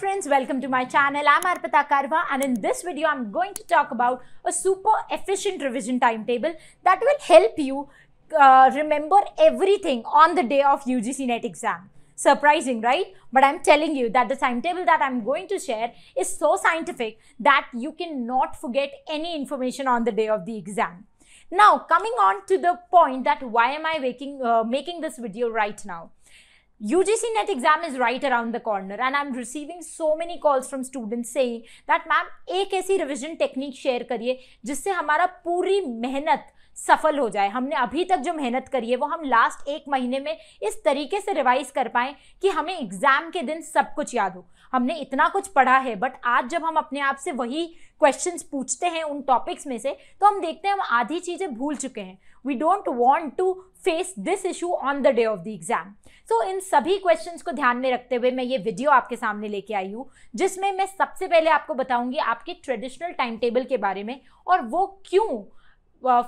friends, welcome to my channel. I'm Arpita Karwa and in this video I'm going to talk about a super efficient revision timetable that will help you uh, remember everything on the day of UGC NET exam. Surprising, right? But I'm telling you that the timetable that I'm going to share is so scientific that you cannot forget any information on the day of the exam. Now, coming on to the point that why am I making, uh, making this video right now? UGC NET exam is right around the corner and I'm receiving so many calls from students saying that ma'am एक ऐसी revision technique share करिए जिससे हमारा पूरी मेहनत सफल हो जाए हमने अभी तक जो मेहनत करी है वो हम लास्ट एक महीने में इस तरीके से रिवाइज कर पाएँ कि हमें एग्ज़ाम के दिन सब कुछ याद हो हमने इतना कुछ पढ़ा है बट आज जब हम अपने आप से वही क्वेश्चंस पूछते हैं उन टॉपिक्स में से तो हम देखते हैं हम आधी चीज़ें भूल चुके हैं we don't want to face this issue on the day of the exam so इन सभी क्वेश्चन को ध्यान में रखते हुए मैं ये वीडियो आपके सामने लेके आई हूँ जिसमें मैं सबसे पहले आपको बताऊंगी आपके ट्रेडिशनल टाइम टेबल के बारे में और वो क्यों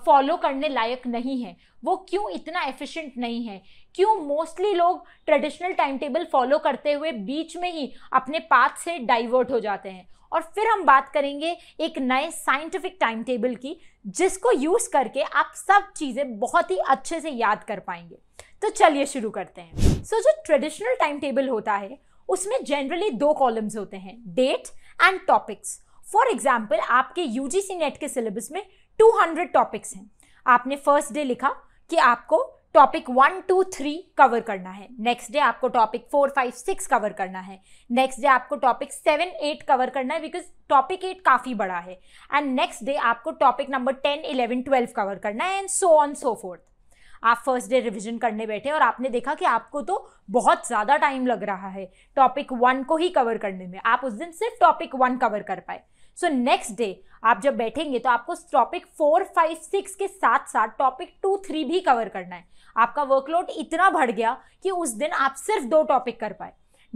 फॉलो करने लायक नहीं है वो क्यों इतना एफिशिएंट नहीं है क्यों मोस्टली लोग ट्रेडिशनल टाइम टेबल फॉलो करते हुए बीच में ही अपने पाथ से डाइवर्ट हो जाते हैं और फिर हम बात करेंगे एक नए साइंटिफिक टाइम टेबल की जिसको यूज़ करके आप सब चीज़ें बहुत ही अच्छे से याद कर पाएंगे तो चलिए शुरू करते हैं सो so, जो ट्रेडिशनल टाइम टेबल होता है उसमें जनरली दो कॉलम्स होते हैं date and topics for example आपके यू नेट के सिलेबस में 200 टॉपिक्स हैं आपने फर्स्ट डे लिखा कि आपको topic one two three cover करना है नेक्स्ट डे आपको topic four five six cover करना है नेक्स्ट डे आपको टॉपिक सेवन एट कवर करना है बिकॉज टॉपिक एट काफ़ी बड़ा है एंड नेक्स्ट डे आपको topic number ten eleven twelve cover करना है and so on so forth आप फर्स्ट डे रिविजन करने बैठे और आपने देखा कि आपको तो बहुत ज़्यादा टाइम लग रहा है टॉपिक वन को ही कवर करने में आप उस दिन सिर्फ टॉपिक वन कवर कर पाए सो नेक्स्ट डे आप जब बैठेंगे तो आपको टॉपिक फोर फाइव सिक्स के साथ साथ टॉपिक टू थ्री भी कवर करना है आपका वर्कलोड इतना बढ़ गया कि उस दिन आप सिर्फ दो टॉपिक कर पाए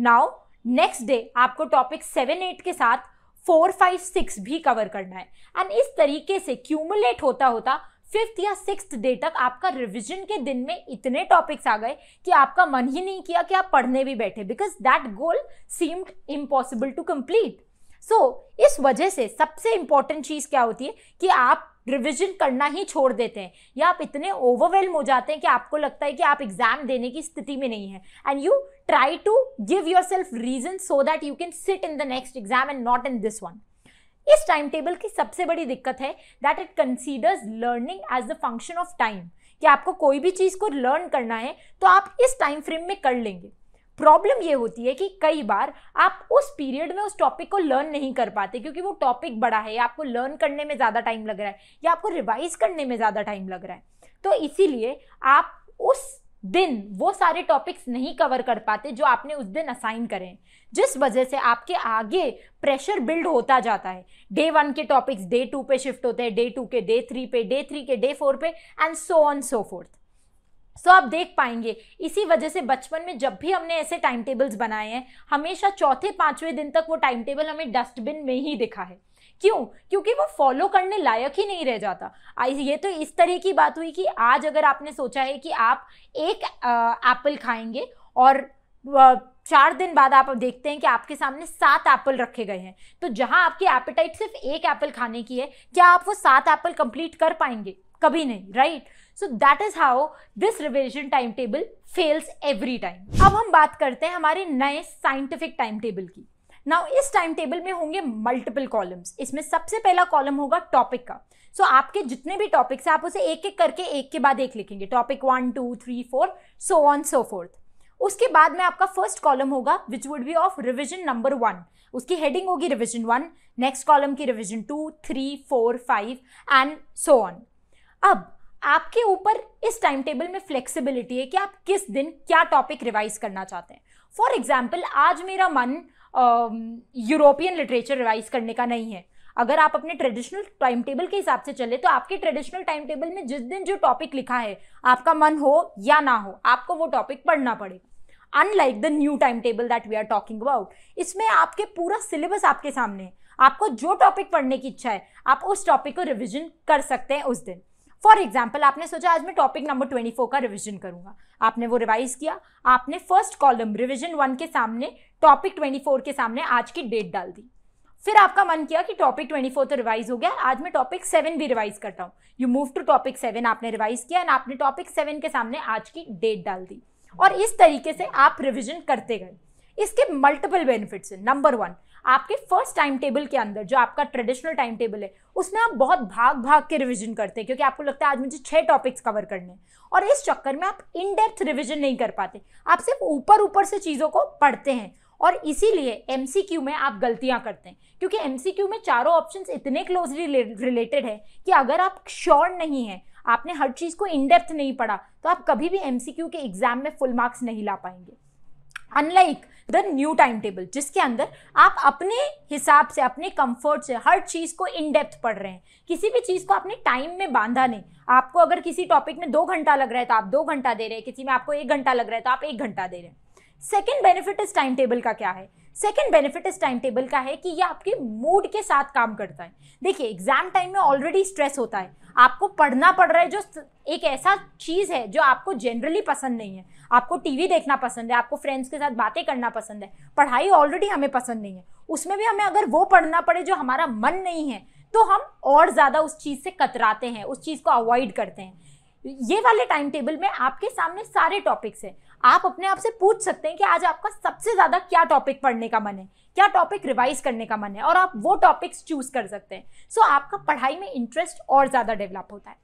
नाउ नेक्स्ट डे आपको टॉपिक सेवन एट के साथ फोर फाइव सिक्स भी कवर करना है एंड इस तरीके से क्यूमुलेट होता होता फिफ्थ या सिक्स डे तक आपका रिविजन के दिन में इतने टॉपिक्स आ गए कि आपका मन ही नहीं किया कि आप पढ़ने भी बैठे because that goal seemed impossible to complete so so, इस वजह से सबसे इंपॉर्टेंट चीज़ क्या होती है कि आप रिविजन करना ही छोड़ देते हैं या आप इतने ओवरवेलम हो जाते हैं कि आपको लगता है कि आप एग्जाम देने की स्थिति में नहीं है and you try to give yourself reason so that you can sit in the next exam and not in this one इस टाइम टेबल की सबसे बड़ी दिक्कत है that it considers learning as the function of time कि आपको कोई भी चीज़ को लर्न करना है तो आप इस टाइम फ्रेम में कर लेंगे प्रॉब्लम ये होती है कि कई बार आप उस पीरियड में उस टॉपिक को लर्न नहीं कर पाते क्योंकि वो टॉपिक बड़ा है आपको लर्न करने में ज़्यादा टाइम लग रहा है या आपको रिवाइज करने में ज़्यादा टाइम लग रहा है तो इसीलिए आप उस दिन वो सारे टॉपिक्स नहीं कवर कर पाते जो आपने उस दिन असाइन करें जिस वजह से आपके आगे प्रेशर बिल्ड होता जाता है डे वन के टॉपिक्स डे टू पे शिफ्ट होते हैं डे टू के डे थ्री पे डे थ्री के डे फोर पे and so on so forth सो आप देख पाएंगे इसी वजह से बचपन में जब भी हमने ऐसे टाइम टेबल्स बनाए हैं हमेशा चौथे पांचवें दिन तक वो टाइम टेबल हमें डस्टबिन में ही दिखा है क्यों क्योंकि वो फॉलो करने लायक ही नहीं रह जाता ये तो इस तरह की बात हुई कि आज अगर आपने सोचा है कि आप एक एप्पल खाएंगे और चार दिन बाद आप देखते हैं कि आपके सामने सात एप्पल रखे गए हैं तो जहां आपकी एपेटाइट सिर्फ एक एप्पल खाने की है क्या आप वो सात एप्पल कंप्लीट कर पाएंगे कभी नहीं right so that is how this revision time table fails every time अब हम बात करते हैं हमारे नए साइंटिफिक टाइम टेबल की नाउ इस टाइम टेबल में होंगे मल्टीपल कॉलम्स इसमें सबसे पहला कॉलम होगा टॉपिक का सो so, आपके जितने भी टॉपिक्स हैं आप उसे एक एक करके एक के बाद एक लिखेंगे topic one two three four so on so forth उसके बाद में आपका फर्स्ट कॉलम होगा which would be of revision number one उसकी हेडिंग होगी रिविजन वन नेक्स्ट कॉलम की revision two three four five and so on अब आपके ऊपर इस टाइम टेबल में फ्लेक्सिबिलिटी है कि आप किस दिन क्या टॉपिक रिवाइज करना चाहते हैं फॉर एग्जाम्पल आज मेरा मन यूरोपियन लिटरेचर रिवाइज करने का नहीं है अगर आप अपने ट्रेडिशनल टाइम टेबल के हिसाब से चले तो आपके ट्रेडिशनल टाइम टेबल में जिस दिन जो टॉपिक लिखा है आपका मन हो या ना हो आपको वो टॉपिक पढ़ना पड़ेगा unlike the new time table that we are talking about इसमें आपके पूरा सिलेबस आपके सामने है आपको जो टॉपिक पढ़ने की इच्छा है आप उस टॉपिक को रिविजन कर सकते हैं उस दिन फॉर एग्जाम्पल आपने सोचा आज मैं टॉपिक नंबर ट्वेंटी फोर का रिविजन करूंगा आपने वो रिवाइज किया आपने फर्स्ट कॉलम रिविजन वन के सामने टॉपिक ट्वेंटी फोर के सामने आज की डेट डाल दी फिर आपका मन किया कि टॉपिक ट्वेंटी फोर तो रिवाइज हो गया आज मैं टॉपिक सेवन भी रिवाइज करता हूँ you move to topic seven आपने रिवाइज किया एंड आपने टॉपिक सेवन के सामने आज की डेट डाल दी और इस तरीके से आप रिविजन करते गए इसके मल्टीपल बेनिफिट्स हैं नंबर वन आपके फर्स्ट टाइम टेबल के अंदर जो आपका ट्रेडिशनल टाइम टेबल है उसमें आप बहुत भाग भाग के रिवीजन करते हैं क्योंकि आपको लगता है आज मुझे छह टॉपिक्स कवर करने हैं और इस चक्कर में आप इन डेप्थ रिविजन नहीं कर पाते आप सिर्फ ऊपर ऊपर से चीज़ों को पढ़ते हैं और इसीलिए एम में आप गलतियां करते हैं क्योंकि एम में चारों ऑप्शन इतने क्लोजली रिलेटेड है कि अगर आप श्योर नहीं है आपने हर चीज़ को इनडेप्थ नहीं पढ़ा तो आप कभी भी एम के एग्जाम में फुल मार्क्स नहीं ला पाएंगे unlike like, the new time table जिसके अंदर आप अपने हिसाब से अपने कंफर्ट से हर चीज़ को इन डेप्थ पढ़ रहे हैं किसी भी चीज़ को आपने टाइम में बांधा नहीं आपको अगर किसी टॉपिक में दो घंटा लग रहा है तो आप दो घंटा दे रहे हैं किसी में आपको एक घंटा लग रहा है तो आप एक घंटा दे रहे हैं सेकेंड बेनिफिट इस टाइम टेबल का क्या है सेकेंड बेनिफिट इस टाइम टेबल का है कि ये आपके मूड के साथ काम करता है देखिए एग्जाम टाइम में ऑलरेडी स्ट्रेस होता है आपको पढ़ना पड़ रहा है जो एक ऐसा चीज़ है जो आपको जनरली पसंद नहीं है आपको टीवी देखना पसंद है आपको फ्रेंड्स के साथ बातें करना पसंद है पढ़ाई ऑलरेडी हमें पसंद नहीं है उसमें भी हमें अगर वो पढ़ना पड़े जो हमारा मन नहीं है तो हम और ज़्यादा उस चीज़ से कतराते हैं उस चीज़ को अवॉइड करते हैं ये वाले टाइम टेबल में आपके सामने सारे टॉपिक्स हैं आप अपने आप से पूछ सकते हैं कि आज आपका सबसे ज़्यादा क्या टॉपिक पढ़ने का मन है क्या टॉपिक रिवाइज करने का मन है और आप वो टॉपिक्स चूज कर सकते हैं सो so, आपका पढ़ाई में इंटरेस्ट और ज़्यादा डेवलप होता है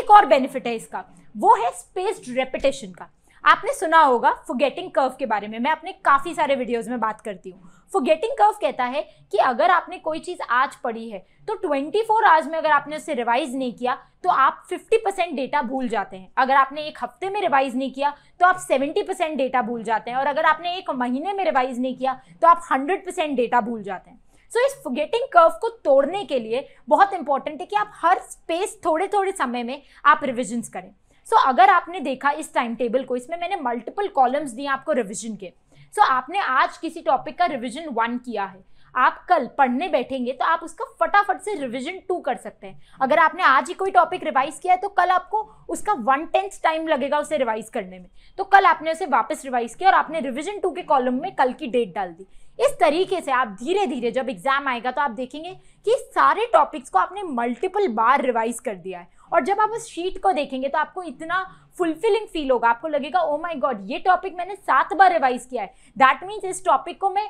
एक और बेनिफिट है इसका वो है स्पेस्ड रेपिटेशन का आपने सुना होगा फुगेटिंग कर्व के बारे में मैं अपने काफ़ी सारे वीडियोज में बात करती हूँ फुगेटिंग कर्व कहता है कि अगर आपने कोई चीज़ आज पढ़ी है तो 24 फोर आवर्स में अगर आपने उसे रिवाइज नहीं किया तो आप 50 परसेंट डेटा भूल जाते हैं अगर आपने एक हफ्ते में रिवाइज नहीं किया तो आप 70 परसेंट डेटा भूल जाते हैं और अगर आपने एक महीने में रिवाइज नहीं किया तो आप 100 परसेंट डेटा भूल जाते हैं सो so, इस फुगेटिंग कर्व को तोड़ने के लिए बहुत इंपॉर्टेंट है कि आप हर स्पेस थोड़े थोड़े समय में आप रिविजन्स करें सो so, अगर आपने देखा इस टाइम टेबल को इसमें मैंने मल्टीपल कॉलम्स दिए आपको रिविजन के सो so, आपने आज किसी टॉपिक का रिविजन वन किया है आप कल पढ़ने बैठेंगे तो आप उसका फटाफट से रिविजन टू कर सकते हैं अगर आपने आज ही कोई टॉपिक रिवाइज किया है तो कल आपको उसका वन टेंथ टाइम लगेगा उसे रिवाइज करने में तो कल आपने उसे वापस रिवाइज किया और आपने रिविजन टू के कॉलम में कल की डेट डाल दी इस तरीके से आप धीरे धीरे जब एग्जाम आएगा तो आप देखेंगे कि सारे टॉपिक्स को आपने मल्टीपल बार रिवाइज कर दिया है और जब आप उस शीट को देखेंगे तो आपको इतना फुलफिलिंग फील होगा आपको लगेगा ओ माई गॉड ये टॉपिक मैंने सात बार रिवाइज किया है दैट मीन्स इस टॉपिक को मैं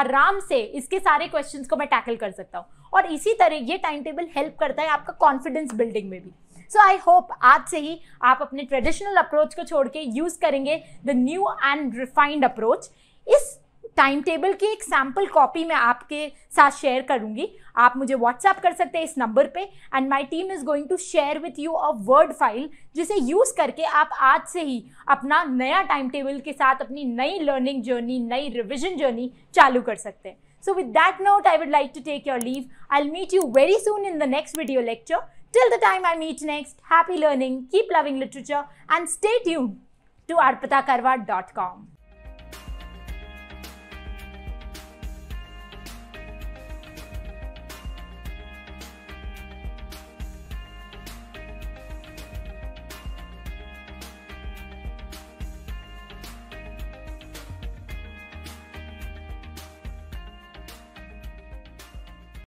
आराम से इसके सारे क्वेश्चन को मैं टैकल कर सकता हूँ और इसी तरह ये टाइम टेबल हेल्प करता है आपका कॉन्फिडेंस बिल्डिंग में भी सो आई होप आज से ही आप अपने ट्रेडिशनल अप्रोच को छोड़ के यूज़ करेंगे the new and refined approach इस टाइम टेबल की एक सैम्पल कॉपी मैं आपके साथ शेयर करूंगी आप मुझे व्हाट्सएप कर सकते हैं इस नंबर पे and my team is going to share with you a word file जिसे यूज़ करके आप आज से ही अपना नया टाइम टेबल के साथ अपनी नई लर्निंग जर्नी नई रिविजन जर्नी चालू कर सकते हैं so with that note I would like to take your leave I'll meet you very soon in the next video lecture till the time I meet next happy learning keep loving literature and stay tuned to Arpita Karwa dot com